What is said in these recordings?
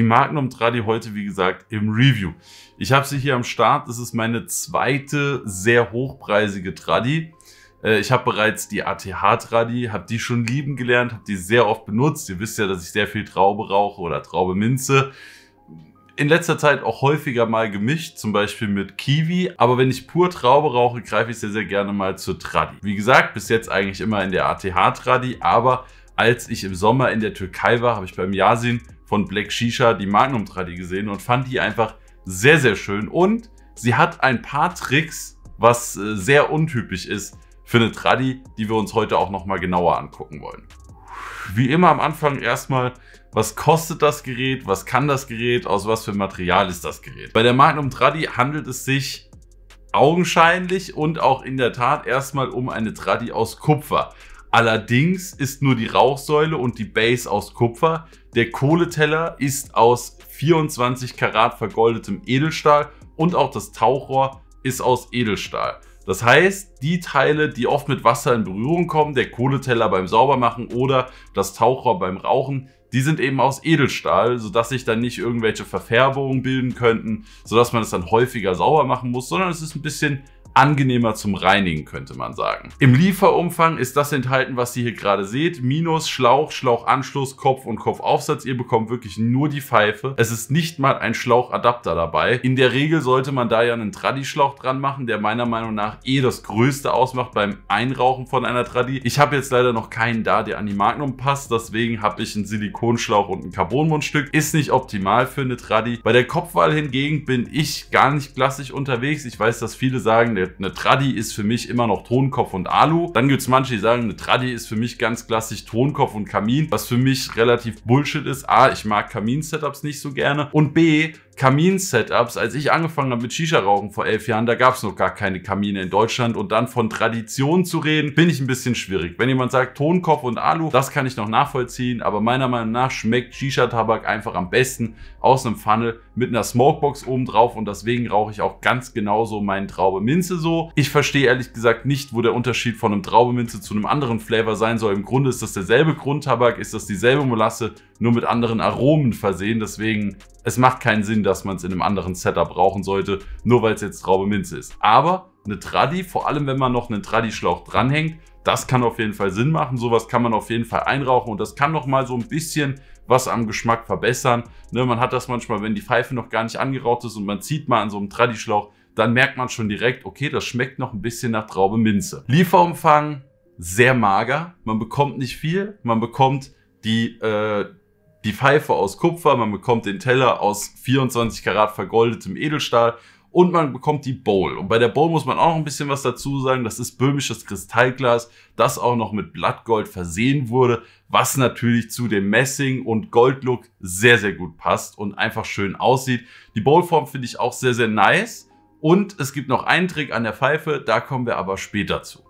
die Magnum Tradi heute, wie gesagt, im Review. Ich habe sie hier am Start. Das ist meine zweite sehr hochpreisige Tradi. Äh, ich habe bereits die ATH-Tradi, habe die schon lieben gelernt, habe die sehr oft benutzt. Ihr wisst ja, dass ich sehr viel Traube rauche oder Traube Minze. In letzter Zeit auch häufiger mal gemischt, zum Beispiel mit Kiwi. Aber wenn ich pur Traube rauche, greife ich sehr, sehr gerne mal zur Tradi. Wie gesagt, bis jetzt eigentlich immer in der ATH-Tradi, aber als ich im Sommer in der Türkei war, habe ich beim Yasin von Black Shisha die Magnum Tradi gesehen und fand die einfach sehr, sehr schön. Und sie hat ein paar Tricks, was äh, sehr untypisch ist für eine Tradi, die wir uns heute auch nochmal genauer angucken wollen. Wie immer am Anfang erstmal was kostet das Gerät, was kann das Gerät, aus was für Material ist das Gerät. Bei der Magnum Tradi handelt es sich augenscheinlich und auch in der Tat erstmal um eine Tradi aus Kupfer. Allerdings ist nur die Rauchsäule und die Base aus Kupfer. Der Kohleteller ist aus 24 Karat vergoldetem Edelstahl und auch das Tauchrohr ist aus Edelstahl. Das heißt, die Teile, die oft mit Wasser in Berührung kommen, der Kohleteller beim Saubermachen oder das Tauchrohr beim Rauchen, die sind eben aus Edelstahl, sodass sich dann nicht irgendwelche Verfärbungen bilden könnten, sodass man es dann häufiger sauber machen muss, sondern es ist ein bisschen angenehmer zum Reinigen, könnte man sagen. Im Lieferumfang ist das enthalten, was ihr hier gerade seht. Minus Schlauch, Schlauchanschluss, Kopf und Kopfaufsatz. Ihr bekommt wirklich nur die Pfeife. Es ist nicht mal ein Schlauchadapter dabei. In der Regel sollte man da ja einen Tradi-Schlauch dran machen, der meiner Meinung nach eh das Größte ausmacht beim Einrauchen von einer Tradi. Ich habe jetzt leider noch keinen da, der an die Magnum passt. Deswegen habe ich einen Silikonschlauch und ein Carbonmundstück. Ist nicht optimal für eine Tradi. Bei der Kopfwahl hingegen bin ich gar nicht klassisch unterwegs. Ich weiß, dass viele sagen, der eine, eine Tradi ist für mich immer noch Tonkopf und Alu. Dann gibt es manche, die sagen, eine Tradi ist für mich ganz klassisch Tonkopf und Kamin, was für mich relativ Bullshit ist. A, ich mag Kamin-Setups nicht so gerne und B, Kamin-Setups. Als ich angefangen habe mit Shisha-Rauchen vor elf Jahren, da gab es noch gar keine Kamine in Deutschland. Und dann von Tradition zu reden, finde ich ein bisschen schwierig. Wenn jemand sagt Tonkopf und Alu, das kann ich noch nachvollziehen. Aber meiner Meinung nach schmeckt Shisha-Tabak einfach am besten aus einem Funnel mit einer Smokebox oben drauf. Und deswegen rauche ich auch ganz genauso meinen Traube Minze. Minze so. Ich verstehe ehrlich gesagt nicht, wo der Unterschied von einem Traubeminze zu einem anderen Flavor sein soll. Im Grunde ist das derselbe Grundtabak, ist das dieselbe Molasse, nur mit anderen Aromen versehen. Deswegen, es macht keinen Sinn, dass man es in einem anderen Setup brauchen sollte, nur weil es jetzt Traubeminze ist. Aber eine Tradi, vor allem wenn man noch einen Tradi-Schlauch dranhängt, das kann auf jeden Fall Sinn machen. Sowas kann man auf jeden Fall einrauchen und das kann nochmal so ein bisschen was am Geschmack verbessern. Ne, man hat das manchmal, wenn die Pfeife noch gar nicht angeraucht ist und man zieht mal an so einem Tradischlauch, dann merkt man schon direkt, okay, das schmeckt noch ein bisschen nach Traube Minze. Lieferumfang sehr mager, man bekommt nicht viel, man bekommt die, äh, die Pfeife aus Kupfer, man bekommt den Teller aus 24 Karat vergoldetem Edelstahl und man bekommt die Bowl. Und bei der Bowl muss man auch noch ein bisschen was dazu sagen. Das ist böhmisches Kristallglas, das auch noch mit Blattgold versehen wurde, was natürlich zu dem Messing- und Goldlook sehr, sehr gut passt und einfach schön aussieht. Die Bowlform finde ich auch sehr, sehr nice. Und es gibt noch einen Trick an der Pfeife, da kommen wir aber später zu.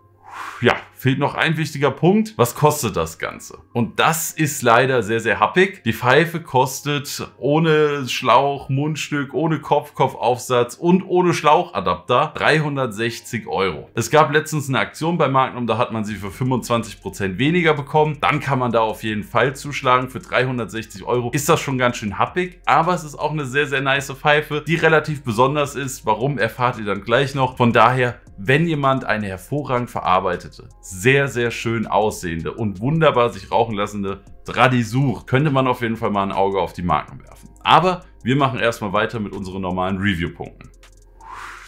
Ja, fehlt noch ein wichtiger Punkt. Was kostet das Ganze? Und das ist leider sehr, sehr happig. Die Pfeife kostet ohne Schlauch, Mundstück, ohne Kopf, Kopfaufsatz und ohne Schlauchadapter 360 Euro. Es gab letztens eine Aktion bei Magnum, da hat man sie für 25% weniger bekommen. Dann kann man da auf jeden Fall zuschlagen. Für 360 Euro ist das schon ganz schön happig, aber es ist auch eine sehr, sehr nice Pfeife, die relativ besonders ist. Warum erfahrt ihr dann gleich noch. Von daher wenn jemand eine hervorragend verarbeitete, sehr, sehr schön aussehende und wunderbar sich rauchen lassende Dradi könnte man auf jeden Fall mal ein Auge auf die Marken werfen. Aber wir machen erstmal weiter mit unseren normalen Review-Punkten.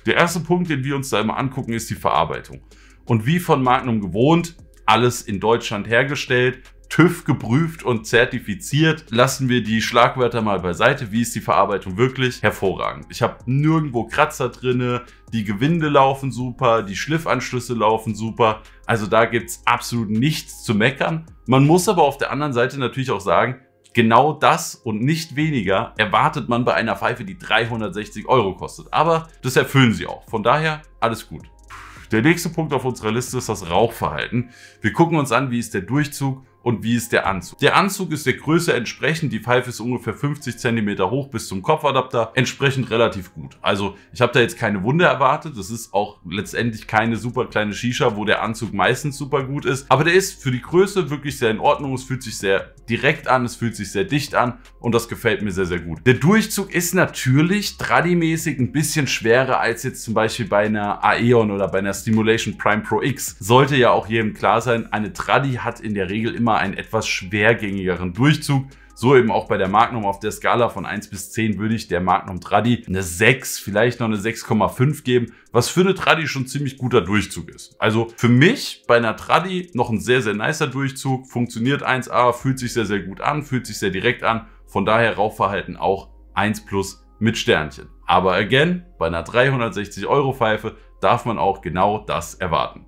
Der erste Punkt, den wir uns da immer angucken, ist die Verarbeitung. Und wie von Magnum gewohnt, alles in Deutschland hergestellt, TÜV geprüft und zertifiziert. Lassen wir die Schlagwörter mal beiseite. Wie ist die Verarbeitung wirklich? Hervorragend. Ich habe nirgendwo Kratzer drinne, die Gewinde laufen super, die Schliffanschlüsse laufen super. Also da gibt es absolut nichts zu meckern. Man muss aber auf der anderen Seite natürlich auch sagen, Genau das und nicht weniger erwartet man bei einer Pfeife, die 360 Euro kostet. Aber das erfüllen sie auch. Von daher alles gut. Der nächste Punkt auf unserer Liste ist das Rauchverhalten. Wir gucken uns an, wie ist der Durchzug und wie ist der Anzug. Der Anzug ist der Größe entsprechend, die Pfeife ist ungefähr 50 cm hoch bis zum Kopfadapter, entsprechend relativ gut. Also ich habe da jetzt keine Wunde erwartet, das ist auch letztendlich keine super kleine Shisha, wo der Anzug meistens super gut ist, aber der ist für die Größe wirklich sehr in Ordnung, es fühlt sich sehr direkt an, es fühlt sich sehr dicht an und das gefällt mir sehr, sehr gut. Der Durchzug ist natürlich Tradi-mäßig ein bisschen schwerer als jetzt zum Beispiel bei einer Aeon oder bei einer Stimulation Prime Pro X. Sollte ja auch jedem klar sein, eine Tradi hat in der Regel immer einen etwas schwergängigeren Durchzug so eben auch bei der Magnum auf der Skala von 1 bis 10 würde ich der Magnum Tradi eine 6, vielleicht noch eine 6,5 geben, was für eine Tradi schon ziemlich guter Durchzug ist. Also für mich bei einer Tradi noch ein sehr, sehr nicer Durchzug, funktioniert 1A, fühlt sich sehr, sehr gut an, fühlt sich sehr direkt an. Von daher Rauchverhalten auch 1 plus mit Sternchen. Aber again, bei einer 360 Euro Pfeife darf man auch genau das erwarten.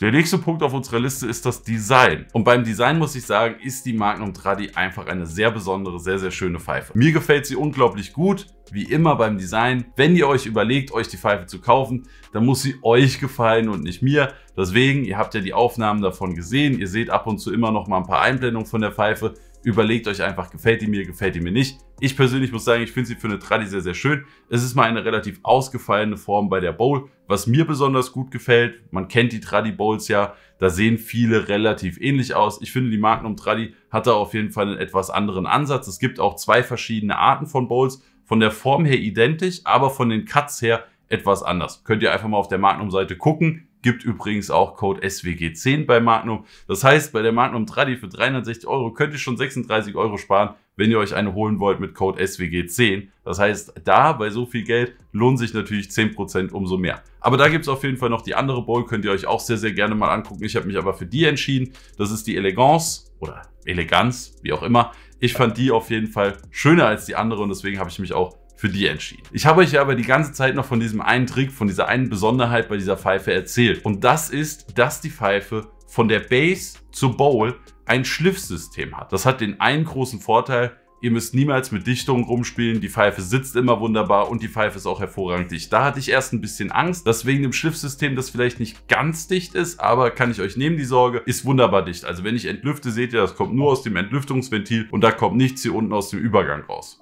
Der nächste Punkt auf unserer Liste ist das Design. Und beim Design muss ich sagen, ist die Magnum Tradi einfach eine sehr besondere, sehr, sehr schöne Pfeife. Mir gefällt sie unglaublich gut. Wie immer beim Design, wenn ihr euch überlegt, euch die Pfeife zu kaufen, dann muss sie euch gefallen und nicht mir. Deswegen, ihr habt ja die Aufnahmen davon gesehen. Ihr seht ab und zu immer noch mal ein paar Einblendungen von der Pfeife. Überlegt euch einfach, gefällt die mir, gefällt die mir nicht ich persönlich muss sagen, ich finde sie für eine Tradi sehr, sehr schön. Es ist mal eine relativ ausgefallene Form bei der Bowl, was mir besonders gut gefällt. Man kennt die Tradi Bowls ja, da sehen viele relativ ähnlich aus. Ich finde, die Magnum Tradi hat da auf jeden Fall einen etwas anderen Ansatz. Es gibt auch zwei verschiedene Arten von Bowls, von der Form her identisch, aber von den Cuts her etwas anders. Könnt ihr einfach mal auf der Magnum-Seite gucken. Gibt übrigens auch Code SWG10 bei Magnum. Das heißt, bei der Magnum Tradi für 360 Euro könnt ihr schon 36 Euro sparen wenn ihr euch eine holen wollt mit Code SWG10. Das heißt, da bei so viel Geld lohnt sich natürlich 10% umso mehr. Aber da gibt es auf jeden Fall noch die andere Bowl, könnt ihr euch auch sehr, sehr gerne mal angucken. Ich habe mich aber für die entschieden. Das ist die Eleganz oder Eleganz, wie auch immer. Ich fand die auf jeden Fall schöner als die andere und deswegen habe ich mich auch für die entschieden. Ich habe euch ja aber die ganze Zeit noch von diesem einen Trick, von dieser einen Besonderheit bei dieser Pfeife erzählt. Und das ist, dass die Pfeife von der Base zur Bowl ein Schliffsystem hat. Das hat den einen großen Vorteil, ihr müsst niemals mit Dichtungen rumspielen, die Pfeife sitzt immer wunderbar und die Pfeife ist auch hervorragend dicht. Da hatte ich erst ein bisschen Angst, dass wegen dem Schliffsystem das vielleicht nicht ganz dicht ist, aber kann ich euch nehmen, die Sorge, ist wunderbar dicht. Also wenn ich entlüfte, seht ihr, das kommt nur aus dem Entlüftungsventil und da kommt nichts hier unten aus dem Übergang raus.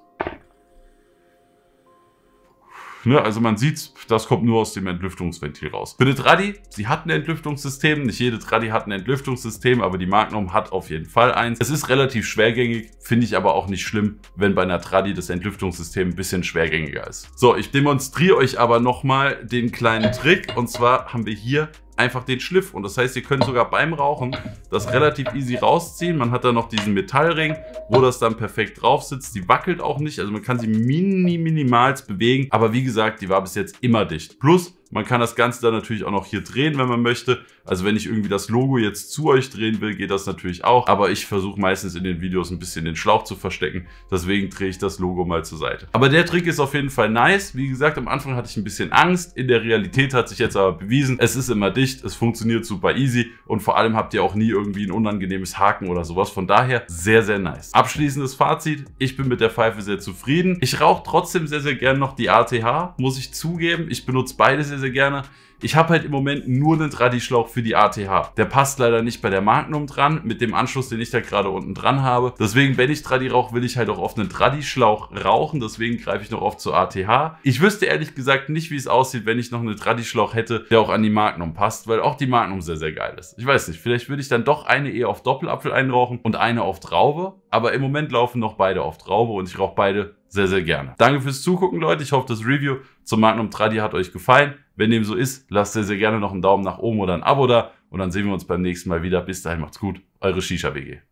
Ne? Also man sieht, das kommt nur aus dem Entlüftungsventil raus. Für eine Tradi, sie hat ein Entlüftungssystem. Nicht jede Tradi hat ein Entlüftungssystem, aber die Magnum hat auf jeden Fall eins. Es ist relativ schwergängig, finde ich aber auch nicht schlimm, wenn bei einer Tradi das Entlüftungssystem ein bisschen schwergängiger ist. So, ich demonstriere euch aber nochmal den kleinen Trick. Und zwar haben wir hier einfach den Schliff. Und das heißt, ihr könnt sogar beim Rauchen das relativ easy rausziehen. Man hat dann noch diesen Metallring, wo das dann perfekt drauf sitzt. Die wackelt auch nicht. Also man kann sie mini, minimals bewegen. Aber wie gesagt, die war bis jetzt immer dicht. Plus, man kann das Ganze dann natürlich auch noch hier drehen, wenn man möchte. Also wenn ich irgendwie das Logo jetzt zu euch drehen will, geht das natürlich auch. Aber ich versuche meistens in den Videos ein bisschen den Schlauch zu verstecken. Deswegen drehe ich das Logo mal zur Seite. Aber der Trick ist auf jeden Fall nice. Wie gesagt, am Anfang hatte ich ein bisschen Angst. In der Realität hat sich jetzt aber bewiesen, es ist immer dicht, es funktioniert super easy und vor allem habt ihr auch nie irgendwie ein unangenehmes Haken oder sowas. Von daher sehr, sehr nice. Abschließendes Fazit. Ich bin mit der Pfeife sehr zufrieden. Ich rauche trotzdem sehr, sehr gern noch die ATH, muss ich zugeben. Ich benutze beide sehr, sehr, sehr gerne. Ich habe halt im Moment nur einen Tradischlauch für die ATH. Der passt leider nicht bei der Magnum dran, mit dem Anschluss, den ich da gerade unten dran habe. Deswegen, wenn ich Tradi rauche, will ich halt auch oft einen Tradischlauch rauchen. Deswegen greife ich noch oft zur ATH. Ich wüsste ehrlich gesagt nicht, wie es aussieht, wenn ich noch einen Tradischlauch hätte, der auch an die Magnum passt, weil auch die Magnum sehr, sehr geil ist. Ich weiß nicht, vielleicht würde ich dann doch eine eher auf Doppelapfel einrauchen und eine auf Traube. Aber im Moment laufen noch beide auf Traube und ich rauche beide sehr, sehr gerne. Danke fürs Zugucken, Leute. Ich hoffe, das Review zum Magnum Tradi hat euch gefallen. Wenn dem so ist, lasst sehr, sehr gerne noch einen Daumen nach oben oder ein Abo da. Und dann sehen wir uns beim nächsten Mal wieder. Bis dahin, macht's gut. Eure Shisha-WG.